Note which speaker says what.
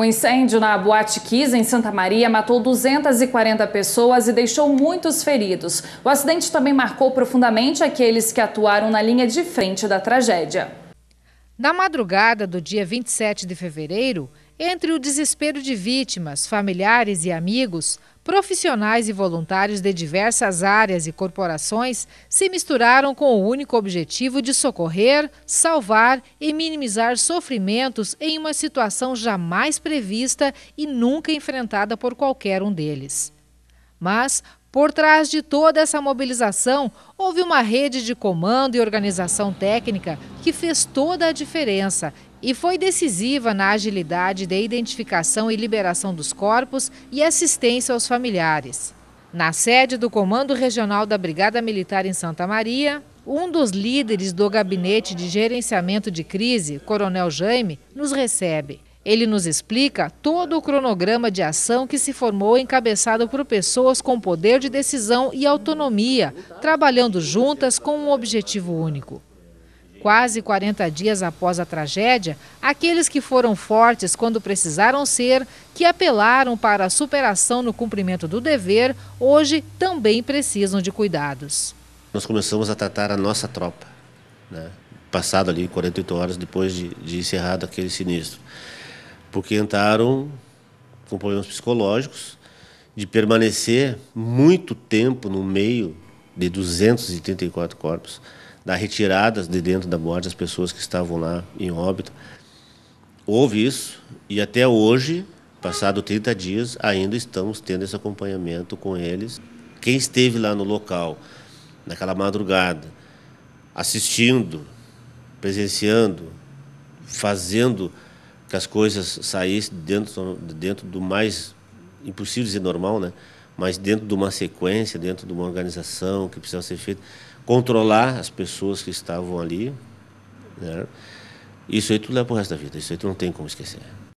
Speaker 1: Um incêndio na Boate Kiss, em Santa Maria, matou 240 pessoas e deixou muitos feridos. O acidente também marcou profundamente aqueles que atuaram na linha de frente da tragédia. Na madrugada do dia 27 de fevereiro, entre o desespero de vítimas, familiares e amigos, Profissionais e voluntários de diversas áreas e corporações se misturaram com o único objetivo de socorrer, salvar e minimizar sofrimentos em uma situação jamais prevista e nunca enfrentada por qualquer um deles. Mas, por trás de toda essa mobilização, houve uma rede de comando e organização técnica que fez toda a diferença e foi decisiva na agilidade da identificação e liberação dos corpos e assistência aos familiares. Na sede do Comando Regional da Brigada Militar em Santa Maria, um dos líderes do Gabinete de Gerenciamento de Crise, Coronel Jaime, nos recebe. Ele nos explica todo o cronograma de ação que se formou encabeçado por pessoas com poder de decisão e autonomia, trabalhando juntas com um objetivo único. Quase 40 dias após a tragédia, aqueles que foram fortes quando precisaram ser, que apelaram para a superação no cumprimento do dever, hoje também precisam de cuidados.
Speaker 2: Nós começamos a tratar a nossa tropa, né? passado ali 48 horas depois de, de encerrado aquele sinistro porque entraram com problemas psicológicos de permanecer muito tempo no meio de 234 corpos, da retiradas de dentro da morte das pessoas que estavam lá em óbito. Houve isso e até hoje, passado 30 dias, ainda estamos tendo esse acompanhamento com eles. Quem esteve lá no local naquela madrugada, assistindo, presenciando, fazendo que as coisas saíssem dentro, dentro do mais impossível dizer normal, né? mas dentro de uma sequência, dentro de uma organização que precisava ser feita, controlar as pessoas que estavam ali.
Speaker 1: Né? Isso aí tu leva para o resto da vida, isso aí tu não tem como esquecer.